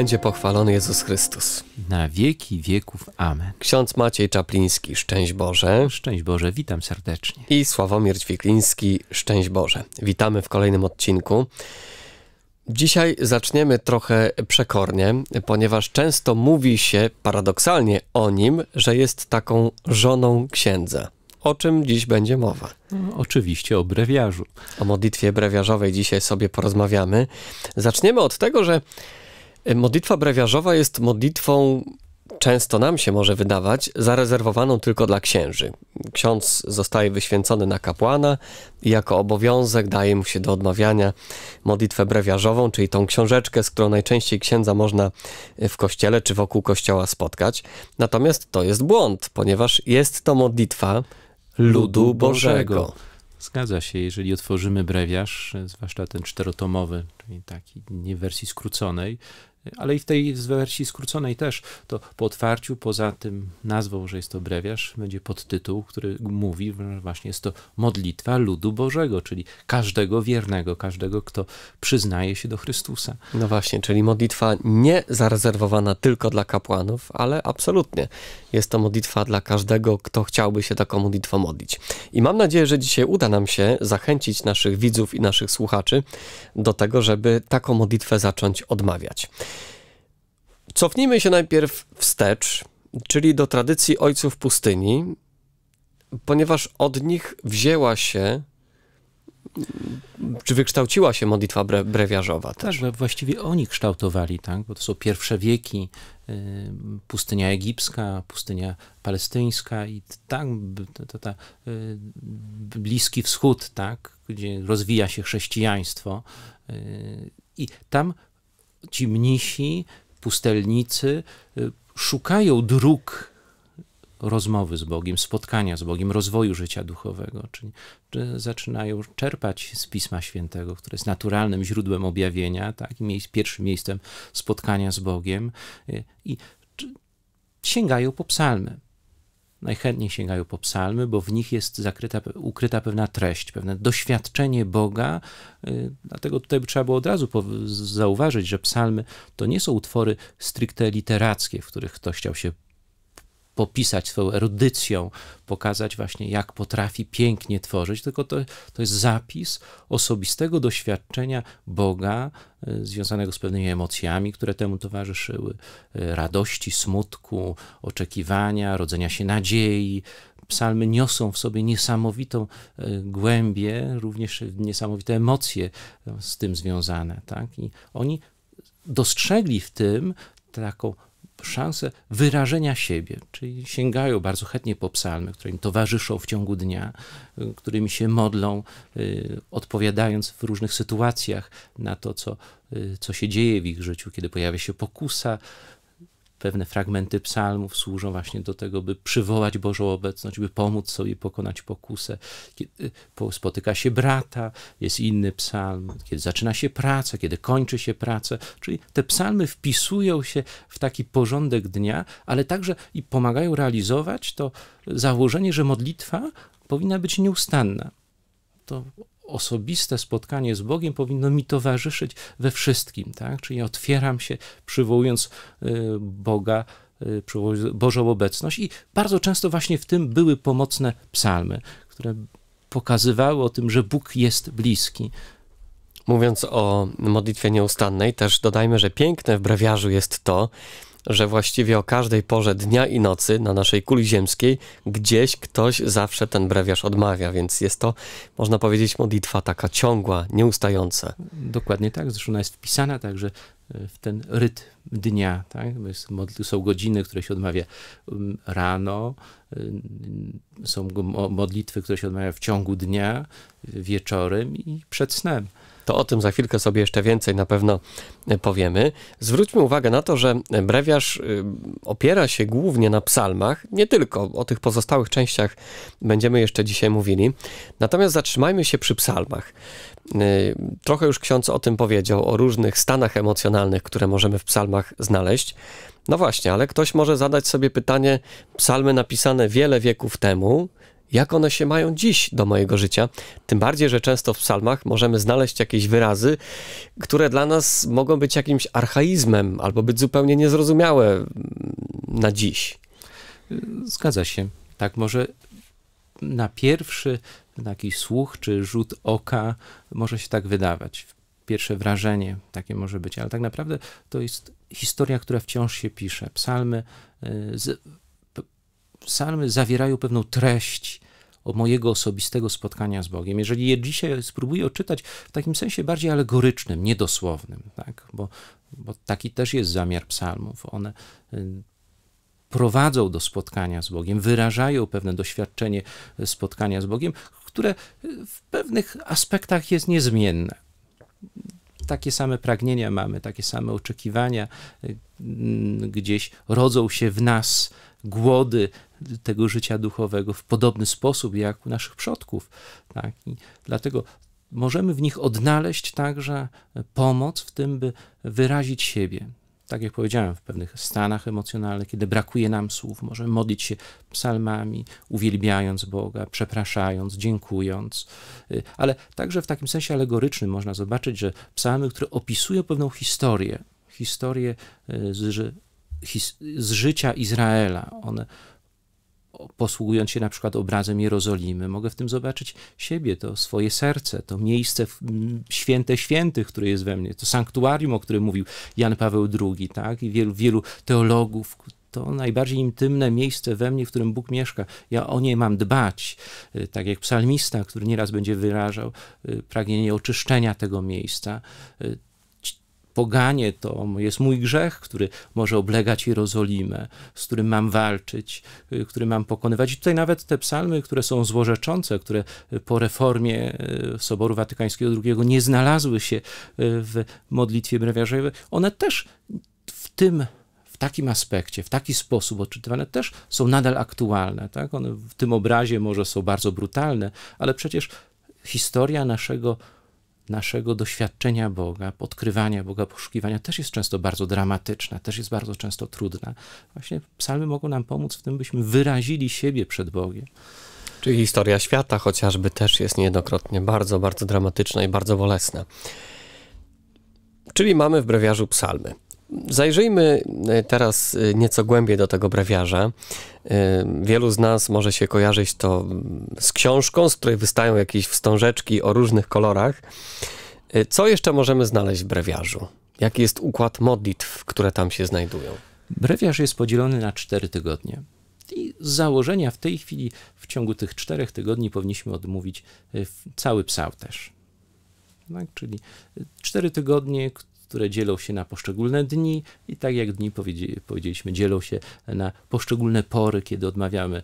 będzie pochwalony Jezus Chrystus. Na wieki wieków. Amen. Ksiądz Maciej Czapliński, szczęść Boże. Szczęść Boże, witam serdecznie. I Sławomir Ćwikliński, szczęść Boże. Witamy w kolejnym odcinku. Dzisiaj zaczniemy trochę przekornie, ponieważ często mówi się paradoksalnie o nim, że jest taką żoną księdza. O czym dziś będzie mowa? No, oczywiście o brewiarzu. O modlitwie brewiarzowej dzisiaj sobie porozmawiamy. Zaczniemy od tego, że Modlitwa brewiarzowa jest modlitwą często nam się może wydawać, zarezerwowaną tylko dla księży. Ksiądz zostaje wyświęcony na kapłana i jako obowiązek daje mu się do odmawiania modlitwę brewiarzową, czyli tą książeczkę, z którą najczęściej księdza można w kościele czy wokół kościoła spotkać. Natomiast to jest błąd, ponieważ jest to modlitwa ludu Bożego. Zgadza się, jeżeli otworzymy brewiarz, zwłaszcza ten czterotomowy, czyli taki nie w wersji skróconej, ale i w tej wersji skróconej też, to po otwarciu, poza tym nazwą, że jest to brewiarz, będzie podtytuł, który mówi, że właśnie jest to modlitwa ludu Bożego, czyli każdego wiernego, każdego, kto przyznaje się do Chrystusa. No właśnie, czyli modlitwa nie zarezerwowana tylko dla kapłanów, ale absolutnie. Jest to modlitwa dla każdego, kto chciałby się taką modlitwą modlić. I mam nadzieję, że dzisiaj uda nam się zachęcić naszych widzów i naszych słuchaczy do tego, żeby taką modlitwę zacząć odmawiać. Cofnijmy się najpierw wstecz, czyli do tradycji ojców pustyni, ponieważ od nich wzięła się czy wykształciła się modlitwa bre brewiarzowa tak, też? Tak, właściwie oni kształtowali, tak? bo to są pierwsze wieki, y, pustynia egipska, pustynia palestyńska i tak, to, ta, y, Bliski Wschód, tak? gdzie rozwija się chrześcijaństwo y, i tam ci mnisi pustelnicy y, szukają dróg rozmowy z Bogiem, spotkania z Bogiem, rozwoju życia duchowego, czyli zaczynają czerpać z Pisma Świętego, które jest naturalnym źródłem objawienia, tak, i miejsc, pierwszym miejscem spotkania z Bogiem y, i sięgają po psalmy najchętniej sięgają po psalmy, bo w nich jest zakryta, ukryta pewna treść, pewne doświadczenie Boga. Y, dlatego tutaj trzeba było od razu zauważyć, że psalmy to nie są utwory stricte literackie, w których ktoś chciał się popisać swoją erudycją, pokazać właśnie, jak potrafi pięknie tworzyć, tylko to, to jest zapis osobistego doświadczenia Boga e, związanego z pewnymi emocjami, które temu towarzyszyły, e, radości, smutku, oczekiwania, rodzenia się nadziei, psalmy niosą w sobie niesamowitą e, głębię, również niesamowite emocje z tym związane. Tak? I oni dostrzegli w tym taką szansę wyrażenia siebie, czyli sięgają bardzo chętnie po psalmy, które im towarzyszą w ciągu dnia, y, którymi się modlą, y, odpowiadając w różnych sytuacjach na to, co, y, co się dzieje w ich życiu, kiedy pojawia się pokusa, pewne fragmenty psalmów służą właśnie do tego, by przywołać Bożą obecność, by pomóc sobie pokonać pokusę. Kiedy spotyka się brata, jest inny psalm, kiedy zaczyna się praca, kiedy kończy się praca. Czyli te psalmy wpisują się w taki porządek dnia, ale także i pomagają realizować to założenie, że modlitwa powinna być nieustanna. To osobiste spotkanie z Bogiem powinno mi towarzyszyć we wszystkim, tak? Czyli otwieram się, przywołując y, Boga, y, przywołując Bożą obecność i bardzo często właśnie w tym były pomocne psalmy, które pokazywały o tym, że Bóg jest bliski. Mówiąc o modlitwie nieustannej, też dodajmy, że piękne w brewiarzu jest to, że właściwie o każdej porze dnia i nocy na naszej kuli ziemskiej gdzieś ktoś zawsze ten brewiarz odmawia, więc jest to, można powiedzieć, modlitwa taka ciągła, nieustająca. Dokładnie tak, zresztą ona jest wpisana także e, w ten rytm dnia. Tak? Są godziny, które się odmawia mm, rano, y, są modlitwy, które się odmawia w ciągu dnia, wieczorem i przed snem to o tym za chwilkę sobie jeszcze więcej na pewno e, powiemy. Zwróćmy uwagę na to, że brewiarz y, opiera się głównie na psalmach, nie tylko, o tych pozostałych częściach będziemy jeszcze dzisiaj mówili. Natomiast zatrzymajmy się przy psalmach. Y, trochę już ksiądz o tym powiedział, o różnych stanach emocjonalnych, które możemy w psalmach znaleźć. No właśnie, ale ktoś może zadać sobie pytanie: psalmy napisane wiele wieków temu, jak one się mają dziś do mojego życia. Tym bardziej, że często w psalmach możemy znaleźć jakieś wyrazy, które dla nas mogą być jakimś archaizmem albo być zupełnie niezrozumiałe mm, na dziś. Zgadza się. Tak, może na pierwszy taki słuch czy rzut oka może się tak wydawać. Pierwsze wrażenie takie może być, ale tak naprawdę to jest historia, która wciąż się pisze. Psalmy y, z psalmy zawierają pewną treść mojego osobistego spotkania z Bogiem. Jeżeli je dzisiaj spróbuję odczytać w takim sensie bardziej alegorycznym, niedosłownym, tak? bo, bo taki też jest zamiar psalmów. One y, prowadzą do spotkania z Bogiem, wyrażają pewne doświadczenie y, spotkania z Bogiem, które y, w pewnych aspektach jest niezmienne. Takie same pragnienia mamy, takie same oczekiwania gdzieś rodzą się w nas, głody, tego życia duchowego w podobny sposób jak u naszych przodków. Tak? I dlatego możemy w nich odnaleźć także pomoc w tym, by wyrazić siebie. Tak jak powiedziałem, w pewnych stanach emocjonalnych, kiedy brakuje nam słów, możemy modlić się psalmami, uwielbiając Boga, przepraszając, dziękując. Y, ale także w takim sensie alegorycznym można zobaczyć, że psalmy, które opisują pewną historię, historię y, z, z życia Izraela, one posługując się na przykład obrazem Jerozolimy, mogę w tym zobaczyć siebie, to swoje serce, to miejsce święte świętych, które jest we mnie, to sanktuarium, o którym mówił Jan Paweł II, tak? I wielu, wielu teologów, to najbardziej intymne miejsce we mnie, w którym Bóg mieszka. Ja o nie mam dbać, y, tak jak psalmista, który nieraz będzie wyrażał y, pragnienie oczyszczenia tego miejsca. Y, poganie to jest mój grzech, który może oblegać Jerozolimę, z którym mam walczyć, y, który mam pokonywać. I tutaj nawet te psalmy, które są złorzeczące, które y, po reformie y, Soboru Watykańskiego II nie znalazły się w modlitwie brewiarzowej, one też w tym w takim aspekcie, w taki sposób odczytywane też są nadal aktualne. Tak? One w tym obrazie może są bardzo brutalne, ale przecież historia naszego naszego doświadczenia Boga, podkrywania Boga, poszukiwania też jest często bardzo dramatyczna, też jest bardzo często trudna. Właśnie psalmy mogą nam pomóc w tym, byśmy wyrazili siebie przed Bogiem. Czyli historia świata chociażby też jest niejednokrotnie bardzo, bardzo dramatyczna i bardzo bolesna. Czyli mamy w brewiarzu psalmy. Zajrzyjmy e, teraz e, nieco głębiej do tego brewiarza. E, wielu z nas może się kojarzyć to z książką, z której wystają jakieś wstążeczki o różnych kolorach. Co jeszcze możemy znaleźć w brewiarzu? Jaki jest układ modlitw, które tam się znajdują? Brewiarz jest podzielony na cztery tygodnie. I z założenia w tej chwili w ciągu tych czterech tygodni powinniśmy odmówić cały psał też. Tak? Czyli cztery tygodnie, które dzielą się na poszczególne dni i tak jak dni powiedzieliśmy, dzielą się na poszczególne pory, kiedy odmawiamy e,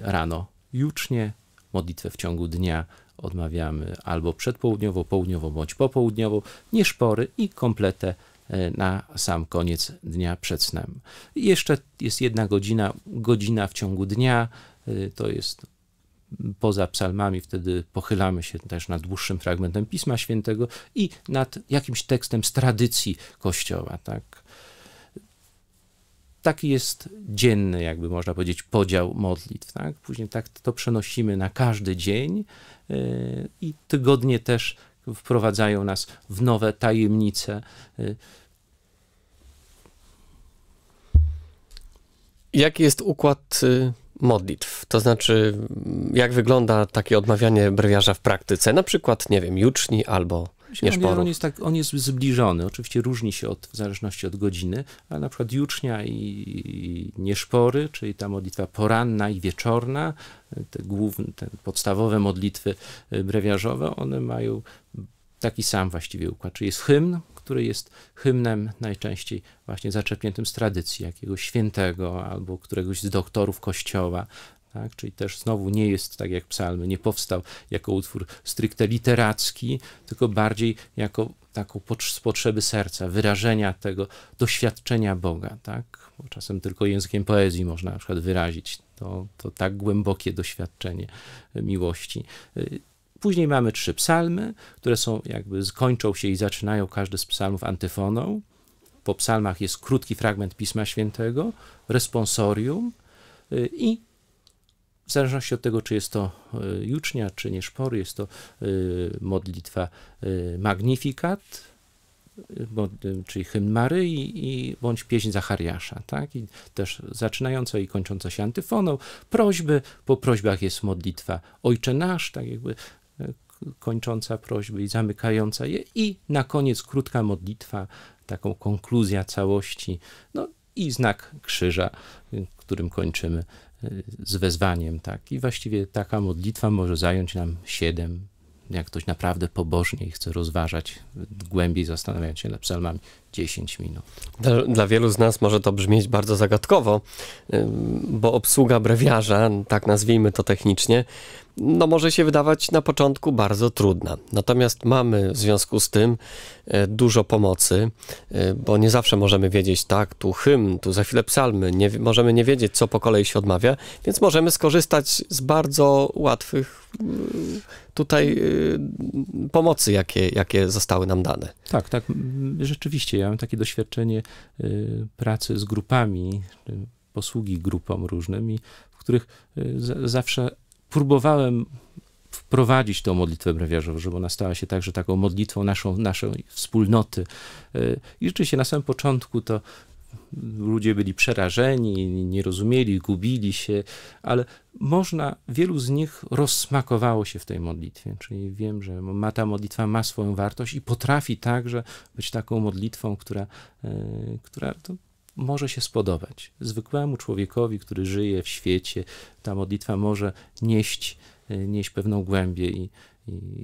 rano jucznie, modlitwę w ciągu dnia odmawiamy albo przedpołudniowo, południowo bądź popołudniowo, nieszpory i kompletę e, na sam koniec dnia przed snem. I jeszcze jest jedna godzina, godzina w ciągu dnia, e, to jest poza psalmami, wtedy pochylamy się też nad dłuższym fragmentem Pisma Świętego i nad jakimś tekstem z tradycji Kościoła. Tak? Taki jest dzienny, jakby można powiedzieć, podział modlitw. Tak? Później tak to przenosimy na każdy dzień y, i tygodnie też wprowadzają nas w nowe tajemnice. Y. Jaki jest układ y, modlitw. To znaczy, jak wygląda takie odmawianie brewiarza w praktyce? Na przykład, nie wiem, juczni albo nieszporów. On jest, tak, on jest zbliżony. Oczywiście różni się od, w zależności od godziny, ale na przykład jucznia i, i nieszpory, czyli ta modlitwa poranna i wieczorna, te, główne, te podstawowe modlitwy e, brewiarzowe, one mają taki sam właściwie układ, czyli jest hymn, który jest hymnem najczęściej właśnie zaczerpniętym z tradycji jakiegoś świętego albo któregoś z doktorów kościoła, tak? Czyli też znowu nie jest tak jak psalmy, nie powstał jako utwór stricte literacki, tylko bardziej jako taką z potrzeby serca, wyrażenia tego doświadczenia Boga. Tak? Bo czasem tylko językiem poezji można na przykład wyrazić to, to tak głębokie doświadczenie miłości. Później mamy trzy psalmy, które są jakby kończą się i zaczynają każdy z psalmów antyfoną. Po psalmach jest krótki fragment Pisma Świętego, responsorium y, i w zależności od tego, czy jest to y, jucznia, czy nieszpory, jest to y, modlitwa magnifikat, czyli hymn Maryi i bądź pieśń Zachariasza, tak? I też zaczynająca i kończąca się antyfoną, prośby, po prośbach jest modlitwa Ojcze Nasz, tak jakby kończąca prośby i zamykająca je, i na koniec krótka modlitwa, taką konkluzja całości, no i znak krzyża, którym kończymy y, z wezwaniem. Tak. I właściwie taka modlitwa może zająć nam 7 jak ktoś naprawdę pobożnie i chce rozważać głębiej, zastanawiając się nad psalmami, 10 minut. Dla, dla, wielu z nas może to brzmieć bardzo zagadkowo, bo obsługa brewiarza, tak nazwijmy to technicznie, no może się wydawać na początku bardzo trudna. Natomiast mamy w związku z tym e, dużo pomocy, e, bo nie zawsze możemy wiedzieć, tak, tu hymn, tu za chwilę psalmy, nie, możemy nie wiedzieć, co po kolei się odmawia, więc możemy skorzystać z bardzo łatwych tutaj y, pomocy, jakie, jakie zostały nam dane. Tak, tak. Rzeczywiście, ja mam takie doświadczenie y, pracy z grupami, y, posługi grupom różnym, i w których zawsze próbowałem wprowadzić tą modlitwę brewiarzową, żeby ona stała się także taką modlitwą naszą, naszej wspólnoty. I rzeczywiście na samym początku to Ludzie byli przerażeni, nie rozumieli, gubili się, ale można, wielu z nich rozsmakowało się w tej modlitwie. Czyli wiem, że ma ta modlitwa ma swoją wartość i potrafi także być taką modlitwą, która, e, która może się spodobać. Zwykłemu człowiekowi, który żyje w świecie, ta modlitwa może nieść, e, nieść pewną głębię i,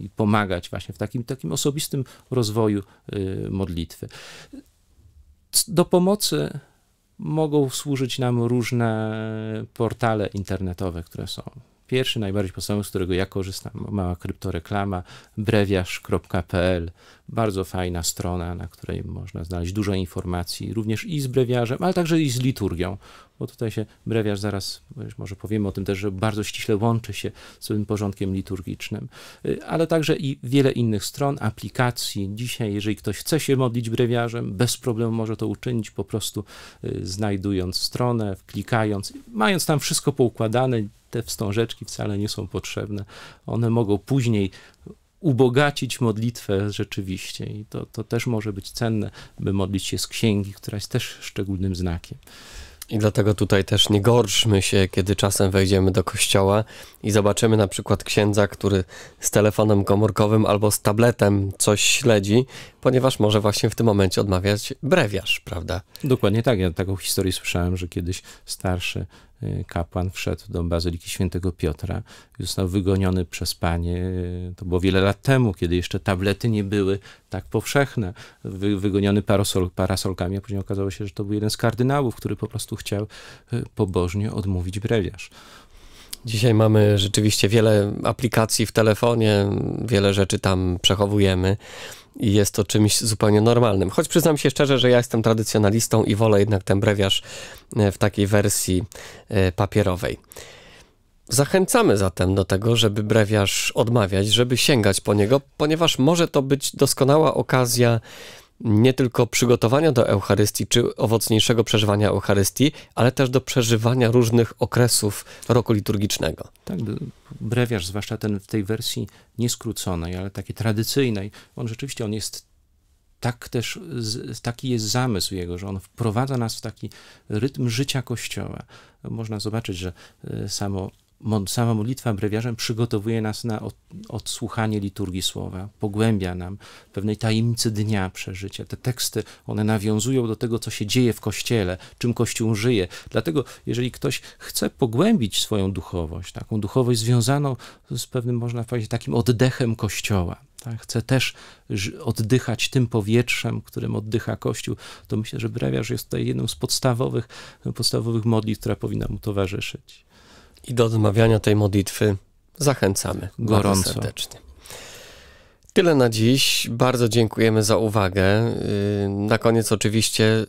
i pomagać właśnie w takim, takim osobistym rozwoju e, modlitwy. Do pomocy mogą służyć nam różne portale internetowe, które są. Pierwszy, najbardziej podstawowy, z którego ja korzystam, mała kryptoreklama, brewiarz.pl. Bardzo fajna strona, na której można znaleźć dużo informacji, również i z brewiarzem, ale także i z liturgią bo tutaj się brewiarz zaraz, może powiemy o tym też, że bardzo ściśle łączy się z tym porządkiem liturgicznym, y, ale także i wiele innych stron, aplikacji. Dzisiaj, jeżeli ktoś chce się modlić brewiarzem, bez problemu może to uczynić, po prostu y, znajdując stronę, klikając, mając tam wszystko poukładane, te wstążeczki wcale nie są potrzebne. One mogą później ubogacić modlitwę rzeczywiście. I to, to też może być cenne, by modlić się z księgi, która jest też szczególnym znakiem. I dlatego tutaj też nie gorszmy się, kiedy czasem wejdziemy do kościoła i zobaczymy na przykład księdza, który z telefonem komórkowym albo z tabletem coś śledzi, ponieważ może właśnie w tym momencie odmawiać brewiarz, prawda? Dokładnie tak. Ja taką historię słyszałem, że kiedyś starszy y, kapłan wszedł do Bazyliki Świętego Piotra i został wygoniony przez panie. Y, to było wiele lat temu, kiedy jeszcze tablety nie były tak powszechne. Wy, wygoniony parasol, parasolkami, a później okazało się, że to był jeden z kardynałów, który po prostu chciał y, pobożnie odmówić brewiarz. Dzisiaj mamy rzeczywiście wiele aplikacji w telefonie, wiele rzeczy tam przechowujemy i jest to czymś zupełnie normalnym. Choć przyznam się szczerze, że ja jestem tradycjonalistą i wolę jednak ten brewiarz e, w takiej wersji e, papierowej. Zachęcamy zatem do tego, żeby brewiarz odmawiać, żeby sięgać po niego, ponieważ może to być doskonała okazja nie tylko przygotowania do Eucharystii, czy owocniejszego przeżywania Eucharystii, ale też do przeżywania różnych okresów roku liturgicznego. Tak, brewiarz, zwłaszcza ten w tej wersji nieskróconej, ale takiej tradycyjnej, on rzeczywiście on jest tak też, taki jest zamysł jego, że on wprowadza nas w taki rytm życia Kościoła. Można zobaczyć, że y, samo sama modlitwa brewiarzem przygotowuje nas na odsłuchanie liturgii słowa, pogłębia nam pewnej tajemnicy dnia przeżycia. Te teksty, one nawiązują do tego, co się dzieje w Kościele, czym Kościół żyje. Dlatego, jeżeli ktoś chce pogłębić swoją duchowość, taką duchowość związaną z pewnym, można powiedzieć, takim oddechem Kościoła, tak? chce też oddychać tym powietrzem, którym oddycha Kościół, to myślę, że brewiarz jest tutaj jedną z podstawowych, podstawowych modlitw, która powinna mu towarzyszyć i do odmawiania tej modlitwy zachęcamy gorąco serdecznie. Tyle na dziś. Bardzo dziękujemy za uwagę. Y, na koniec, oczywiście,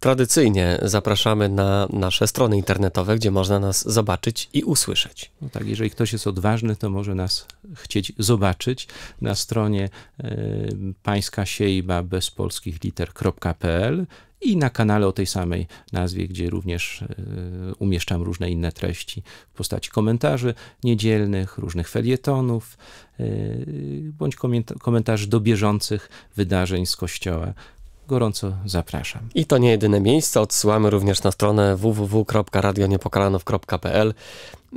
tradycyjnie zapraszamy na nasze strony internetowe, gdzie można nas zobaczyć i usłyszeć. No tak, jeżeli ktoś jest odważny, to może nas chcieć zobaczyć na stronie y, pańska siejba bez polskich liter.pl i na kanale o tej samej nazwie, gdzie również e, umieszczam różne inne treści w postaci komentarzy niedzielnych, różnych felietonów, e, bądź komentarzy do bieżących wydarzeń z kościoła, gorąco zapraszam. I to nie jedyne miejsce. Odsyłamy również na stronę www.radioniepokalanów.pl.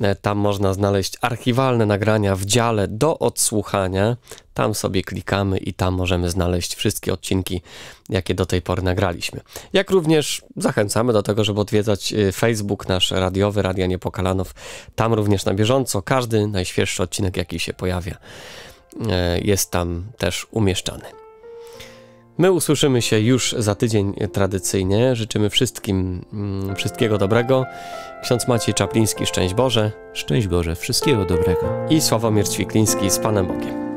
E, tam można znaleźć archiwalne nagrania w dziale do odsłuchania. Tam sobie klikamy i tam możemy znaleźć wszystkie odcinki, jakie do tej pory nagraliśmy. Jak również zachęcamy do tego, żeby odwiedzać e, Facebook nasz radiowy Radia Niepokalanów. Tam również na bieżąco każdy najświeższy odcinek, jaki się pojawia, e, jest tam też umieszczany. My usłyszymy się już za tydzień tradycyjnie. Życzymy wszystkim mm, wszystkiego dobrego. Ksiądz Maciej Czapliński, szczęść Boże. Szczęść Boże, wszystkiego dobrego. I Sławomir Ćwikliński z Panem Bogiem.